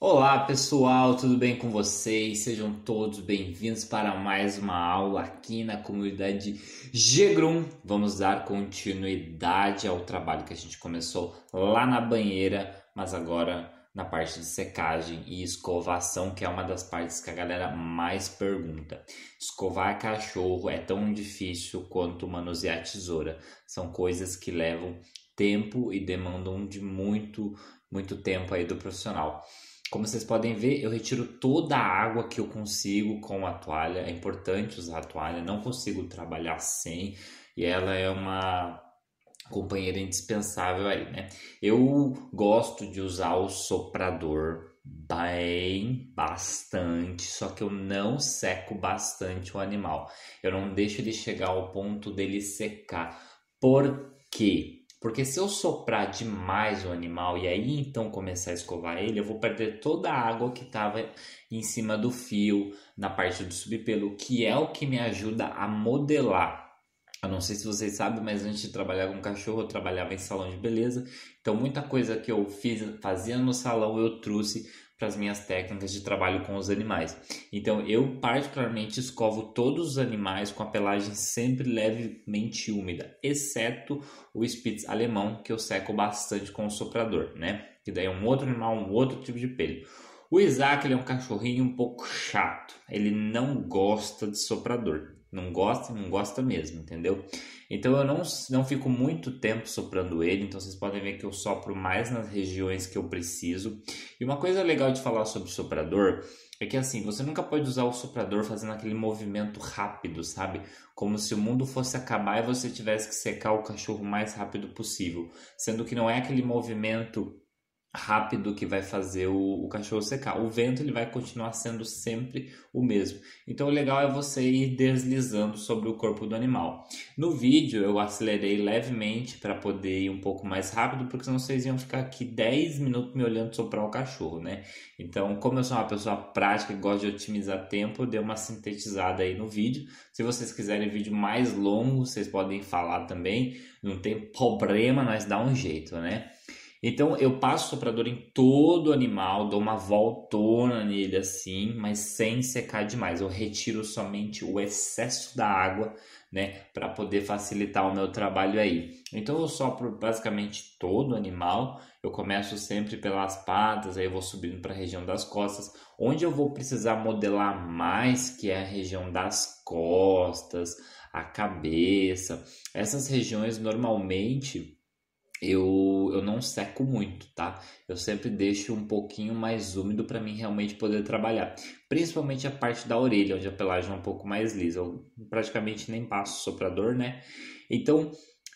Olá pessoal, tudo bem com vocês? Sejam todos bem-vindos para mais uma aula aqui na comunidade Gegrum. Vamos dar continuidade ao trabalho que a gente começou lá na banheira, mas agora na parte de secagem e escovação, que é uma das partes que a galera mais pergunta. Escovar cachorro é tão difícil quanto manusear tesoura. São coisas que levam tempo e demandam de muito, muito tempo aí do profissional. Como vocês podem ver, eu retiro toda a água que eu consigo com a toalha. É importante usar a toalha, não consigo trabalhar sem. E ela é uma companheira indispensável aí, né? Eu gosto de usar o soprador bem bastante, só que eu não seco bastante o animal. Eu não deixo ele chegar ao ponto dele secar. Por quê? Porque se eu soprar demais o animal e aí então começar a escovar ele, eu vou perder toda a água que estava em cima do fio, na parte do subpelo, que é o que me ajuda a modelar. Eu não sei se vocês sabem, mas antes de trabalhar com cachorro, eu trabalhava em salão de beleza. Então muita coisa que eu fiz, fazia no salão, eu trouxe para as minhas técnicas de trabalho com os animais. Então, eu particularmente escovo todos os animais com a pelagem sempre levemente úmida, exceto o Spitz alemão, que eu seco bastante com o soprador, né? Que daí é um outro animal, um outro tipo de pelo. O Isaac ele é um cachorrinho um pouco chato, ele não gosta de soprador. Não gosta, não gosta mesmo, entendeu? Então eu não, não fico muito tempo soprando ele, então vocês podem ver que eu sopro mais nas regiões que eu preciso. E uma coisa legal de falar sobre soprador é que assim, você nunca pode usar o soprador fazendo aquele movimento rápido, sabe? Como se o mundo fosse acabar e você tivesse que secar o cachorro o mais rápido possível. Sendo que não é aquele movimento rápido que vai fazer o, o, cachorro secar. O vento ele vai continuar sendo sempre o mesmo. Então o legal é você ir deslizando sobre o corpo do animal. No vídeo eu acelerei levemente para poder ir um pouco mais rápido, porque senão vocês iam ficar aqui 10 minutos me olhando soprar o cachorro, né? Então, como eu sou uma pessoa prática e gosto de otimizar tempo, eu dei uma sintetizada aí no vídeo. Se vocês quiserem vídeo mais longo, vocês podem falar também. Não tem problema, nós dá um jeito, né? Então eu passo soprador em todo o animal, dou uma voltona nele assim, mas sem secar demais. Eu retiro somente o excesso da água, né, para poder facilitar o meu trabalho aí. Então eu sopro basicamente todo o animal. Eu começo sempre pelas patas, aí eu vou subindo para a região das costas, onde eu vou precisar modelar mais, que é a região das costas, a cabeça. Essas regiões normalmente eu, eu não seco muito, tá? Eu sempre deixo um pouquinho mais úmido para mim realmente poder trabalhar. Principalmente a parte da orelha, onde a pelagem é um pouco mais lisa. Eu praticamente nem passo soprador, né? Então,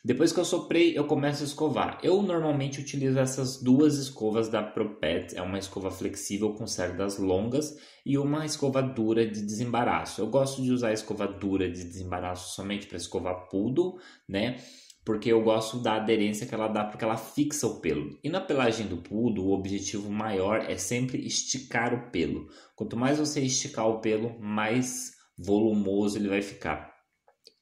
depois que eu soprei, eu começo a escovar. Eu normalmente utilizo essas duas escovas da ProPet. É uma escova flexível com cerdas longas e uma escova dura de desembaraço. Eu gosto de usar a escova dura de desembaraço somente para escovar poodle, né? porque eu gosto da aderência que ela dá porque ela fixa o pelo. E na pelagem do poodle o objetivo maior é sempre esticar o pelo. Quanto mais você esticar o pelo, mais volumoso ele vai ficar.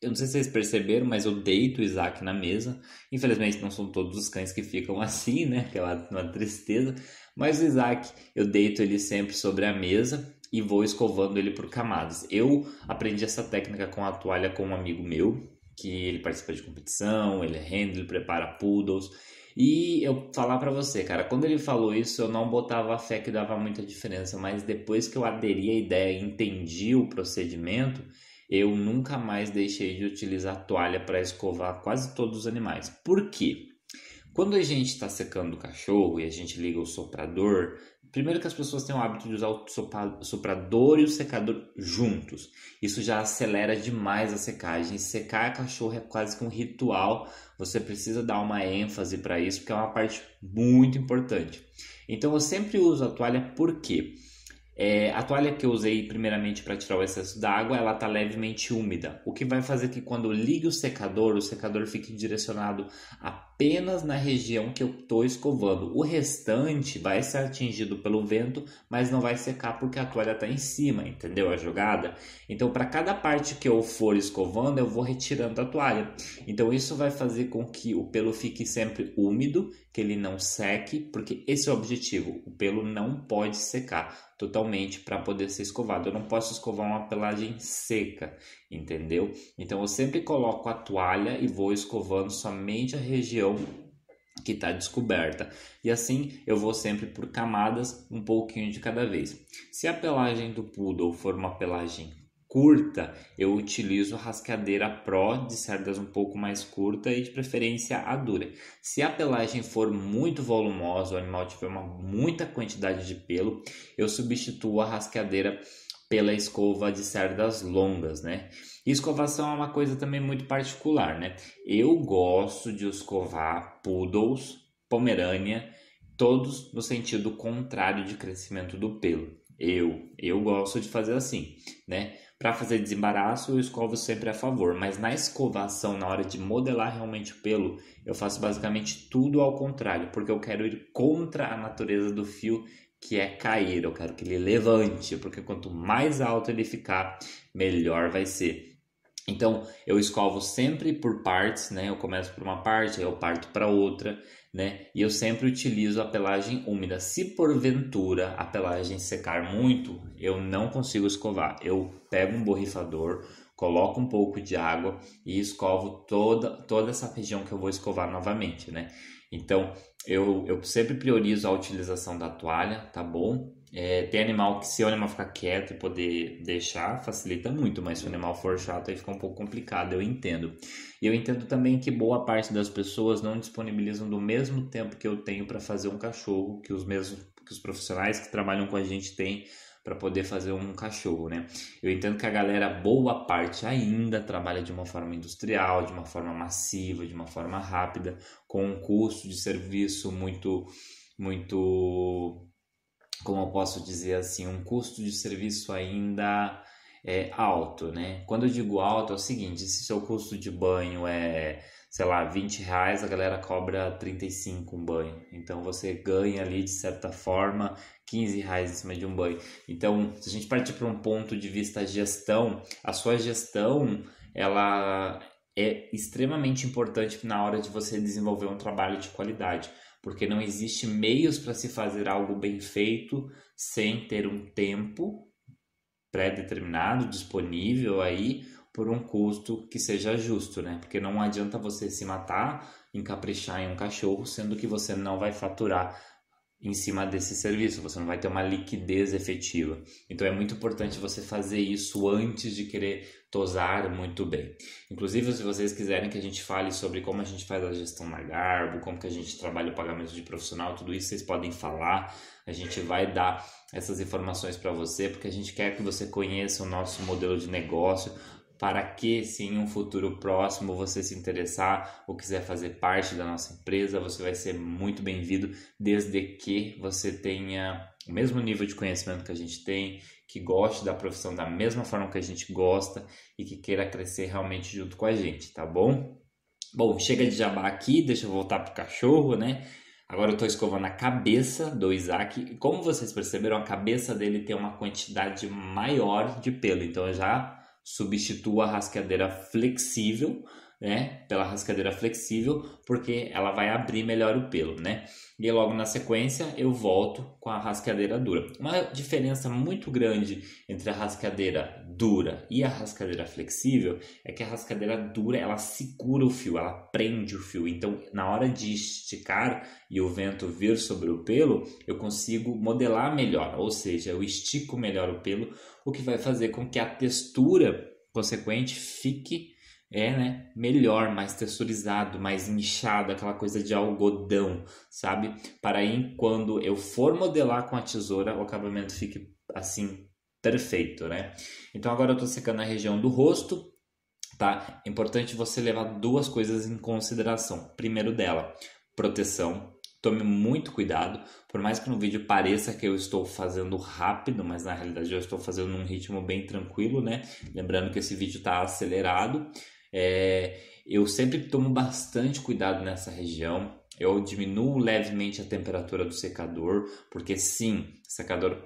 Eu não sei se vocês perceberam, mas eu deito o Isaac na mesa. Infelizmente não são todos os cães que ficam assim, né? Aquela é uma tristeza. Mas o Isaac, eu deito ele sempre sobre a mesa e vou escovando ele por camadas. Eu aprendi essa técnica com a toalha com um amigo meu, que ele participa de competição, ele rende, ele prepara poodles. E eu falar para você, cara, quando ele falou isso, eu não botava a fé que dava muita diferença, mas depois que eu aderi à ideia e entendi o procedimento, eu nunca mais deixei de utilizar toalha para escovar quase todos os animais. Por quê? Quando a gente está secando o cachorro e a gente liga o soprador, Primeiro que as pessoas têm o hábito de usar o soprador e o secador juntos. Isso já acelera demais a secagem. Secar a cachorro é quase que um ritual. Você precisa dar uma ênfase para isso, porque é uma parte muito importante. Então eu sempre uso a toalha porque é, a toalha que eu usei primeiramente para tirar o excesso d'água, ela está levemente úmida, o que vai fazer que quando ligue o secador, o secador fique direcionado a apenas na região que eu estou escovando. O restante vai ser atingido pelo vento, mas não vai secar porque a toalha está em cima, entendeu a jogada? Então, para cada parte que eu for escovando, eu vou retirando a toalha. Então, isso vai fazer com que o pelo fique sempre úmido, que ele não seque, porque esse é o objetivo. O pelo não pode secar totalmente para poder ser escovado. Eu não posso escovar uma pelagem seca entendeu? Então eu sempre coloco a toalha e vou escovando somente a região que está descoberta. E assim eu vou sempre por camadas, um pouquinho de cada vez. Se a pelagem do poodle for uma pelagem curta, eu utilizo a rascadeira Pro de cerdas um pouco mais curta e de preferência a dura. Se a pelagem for muito volumosa, o animal tiver uma muita quantidade de pelo, eu substituo a rascadeira pela escova de cerdas longas, né? escovação é uma coisa também muito particular, né? Eu gosto de escovar poodles, pomerânia, todos no sentido contrário de crescimento do pelo. Eu, eu gosto de fazer assim, né? Para fazer desembaraço, eu escovo sempre a favor, mas na escovação, na hora de modelar realmente o pelo, eu faço basicamente tudo ao contrário, porque eu quero ir contra a natureza do fio que é cair, eu quero que ele levante, porque quanto mais alto ele ficar, melhor vai ser. Então, eu escovo sempre por partes, né? Eu começo por uma parte, aí eu parto para outra, né? E eu sempre utilizo a pelagem úmida. Se porventura a pelagem secar muito, eu não consigo escovar. Eu pego um borrifador, coloco um pouco de água e escovo toda, toda essa região que eu vou escovar novamente, né? Então, eu, eu sempre priorizo a utilização da toalha, tá bom? É, tem animal que se o animal ficar quieto e poder deixar, facilita muito, mas se o animal for chato aí fica um pouco complicado, eu entendo. E eu entendo também que boa parte das pessoas não disponibilizam do mesmo tempo que eu tenho para fazer um cachorro, que os mesmos que os profissionais que trabalham com a gente têm para poder fazer um cachorro, né? Eu entendo que a galera, boa parte ainda, trabalha de uma forma industrial, de uma forma massiva, de uma forma rápida, com um custo de serviço muito, muito, como eu posso dizer assim, um custo de serviço ainda é alto, né? Quando eu digo alto, é o seguinte: se seu custo de banho é sei lá, 20 reais, a galera cobra 35 um banho. Então você ganha ali, de certa forma, 15 reais em cima de um banho. Então, se a gente partir para um ponto de vista gestão, a sua gestão, ela é extremamente importante na hora de você desenvolver um trabalho de qualidade, porque não existe meios para se fazer algo bem feito sem ter um tempo pré-determinado disponível aí por um custo que seja justo, né? Porque não adianta você se matar, encaprichar em um cachorro, sendo que você não vai faturar em cima desse serviço, você não vai ter uma liquidez efetiva. Então é muito importante você fazer isso antes de querer tosar muito bem. Inclusive, se vocês quiserem que a gente fale sobre como a gente faz a gestão na Garbo, como que a gente trabalha o pagamento de profissional, tudo isso vocês podem falar. A gente vai dar essas informações para você, porque a gente quer que você conheça o nosso modelo de negócio, para que, se em um futuro próximo você se interessar ou quiser fazer parte da nossa empresa, você vai ser muito bem-vindo, desde que você tenha o mesmo nível de conhecimento que a gente tem, que goste da profissão da mesma forma que a gente gosta e que queira crescer realmente junto com a gente, tá bom? Bom, chega de jabá aqui, deixa eu voltar pro cachorro, né? Agora eu estou escovando a cabeça do Isaac. E como vocês perceberam, a cabeça dele tem uma quantidade maior de pelo. Então eu já substitua a rascadeira flexível né? Pela rascadeira flexível, porque ela vai abrir melhor o pelo, né? E logo na sequência eu volto com a rascadeira dura. Uma diferença muito grande entre a rascadeira dura e a rascadeira flexível é que a rascadeira dura ela segura o fio, ela prende o fio. Então, na hora de esticar e o vento vir sobre o pelo, eu consigo modelar melhor, ou seja, eu estico melhor o pelo, o que vai fazer com que a textura consequente fique é né, melhor, mais texturizado, mais inchado, aquela coisa de algodão, sabe? Para aí, quando eu for modelar com a tesoura, o acabamento fique assim perfeito, né? Então agora eu estou secando a região do rosto, tá? É importante você levar duas coisas em consideração. Primeiro dela, proteção. Tome muito cuidado, por mais que no vídeo pareça que eu estou fazendo rápido, mas na realidade eu estou fazendo num ritmo bem tranquilo, né? Lembrando que esse vídeo está acelerado. É, eu sempre tomo bastante cuidado nessa região. Eu diminuo levemente a temperatura do secador, porque sim, secador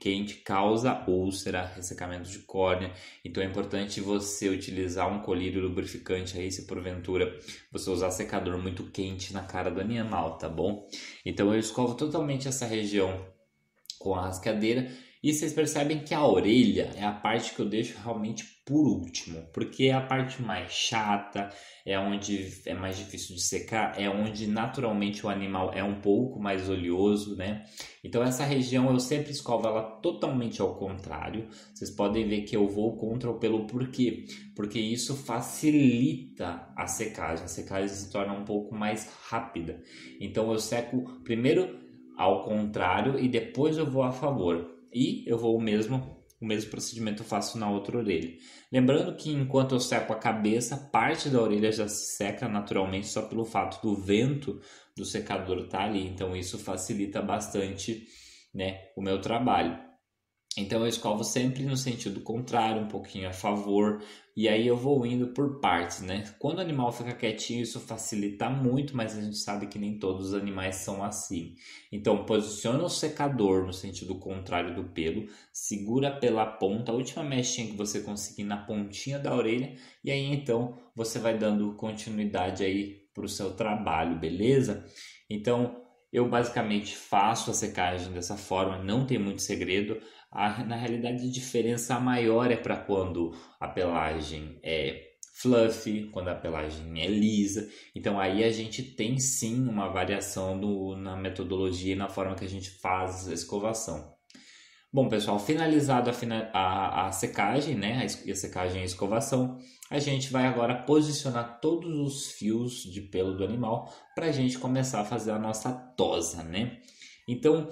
quente causa úlcera, ressecamento de córnea. Então é importante você utilizar um colírio lubrificante aí, se porventura você usar secador muito quente na cara do animal, tá bom? Então eu escovo totalmente essa região com a rascadeira e vocês percebem que a orelha é a parte que eu deixo realmente por último, porque é a parte mais chata, é onde é mais difícil de secar, é onde naturalmente o animal é um pouco mais oleoso, né? Então essa região eu sempre escovo ela totalmente ao contrário. Vocês podem ver que eu vou contra o pelo porquê? Porque isso facilita a secagem, a secagem se torna um pouco mais rápida. Então eu seco primeiro ao contrário e depois eu vou a favor. E eu vou o mesmo, o mesmo procedimento eu faço na outra orelha. Lembrando que enquanto eu seco a cabeça, parte da orelha já se seca naturalmente só pelo fato do vento do secador estar tá ali, então isso facilita bastante, né, o meu trabalho. Então eu escovo sempre no sentido contrário, um pouquinho a favor, e aí eu vou indo por partes, né? Quando o animal fica quietinho, isso facilita muito, mas a gente sabe que nem todos os animais são assim. Então posiciona o secador no sentido contrário do pelo, segura pela ponta, a última mechinha que você conseguir na pontinha da orelha, e aí então você vai dando continuidade aí para o seu trabalho, beleza? Então eu basicamente faço a secagem dessa forma, não tem muito segredo. A, na realidade, a diferença maior é para quando a pelagem é fluffy, quando a pelagem é lisa. Então aí a gente tem sim uma variação do, na metodologia e na forma que a gente faz a escovação. Bom, pessoal, finalizado a, a, a secagem, né, a, a secagem e a escovação, a gente vai agora posicionar todos os fios de pelo do animal para a gente começar a fazer a nossa tosa, né? Então,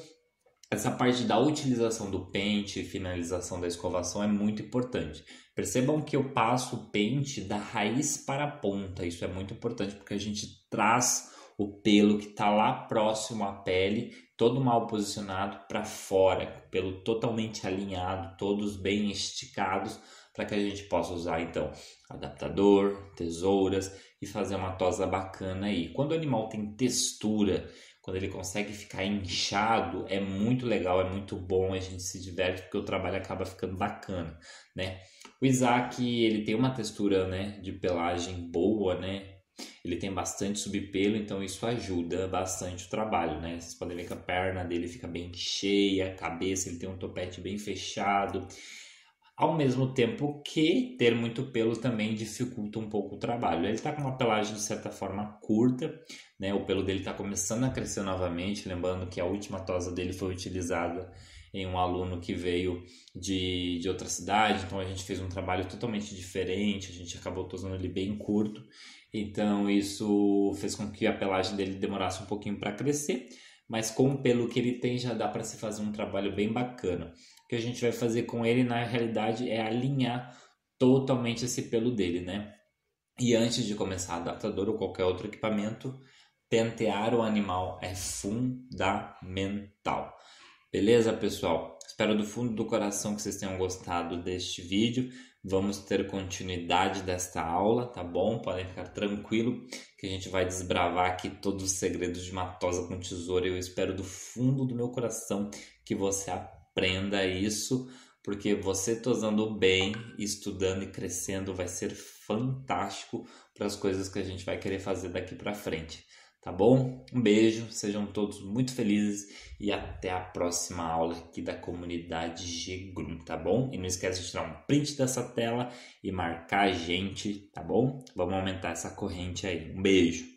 essa parte da utilização do pente e finalização da escovação é muito importante. Percebam que eu passo o pente da raiz para a ponta. Isso é muito importante porque a gente traz o pelo que está lá próximo à pele, todo mal posicionado para fora, pelo totalmente alinhado, todos bem esticados, para que a gente possa usar então adaptador, tesouras e fazer uma tosa bacana aí. Quando o animal tem textura, quando ele consegue ficar inchado, é muito legal, é muito bom, a gente se diverte porque o trabalho acaba ficando bacana, né? O Isaac, ele tem uma textura, né, de pelagem boa, né? Ele tem bastante subpelo, então isso ajuda bastante o trabalho, né? Vocês podem ver que a perna dele fica bem cheia, a cabeça, ele tem um topete bem fechado. Ao mesmo tempo que ter muito pelo também dificulta um pouco o trabalho. Ele está com uma pelagem de certa forma curta, né? O pelo dele está começando a crescer novamente, lembrando que a última tosa dele foi utilizada em um aluno que veio de, de outra cidade, então a gente fez um trabalho totalmente diferente, a gente acabou tosando ele bem curto, então isso fez com que a pelagem dele demorasse um pouquinho para crescer, mas com o pelo que ele tem já dá para se fazer um trabalho bem bacana que a gente vai fazer com ele, na realidade, é alinhar totalmente esse pelo dele, né? E antes de começar a adaptador ou qualquer outro equipamento, pentear o animal é fundamental. Beleza, pessoal? Espero do fundo do coração que vocês tenham gostado deste vídeo. Vamos ter continuidade desta aula, tá bom? Podem ficar tranquilo que a gente vai desbravar aqui todos os segredos de matosa com tesoura. Eu espero do fundo do meu coração que você aprenda Aprenda isso, porque você tosando tá bem, estudando e crescendo vai ser fantástico para as coisas que a gente vai querer fazer daqui para frente. Tá bom? Um beijo, sejam todos muito felizes e até a próxima aula aqui da comunidade Grum, tá bom? E não esquece de tirar um print dessa tela e marcar a gente, tá bom? Vamos aumentar essa corrente aí. Um beijo!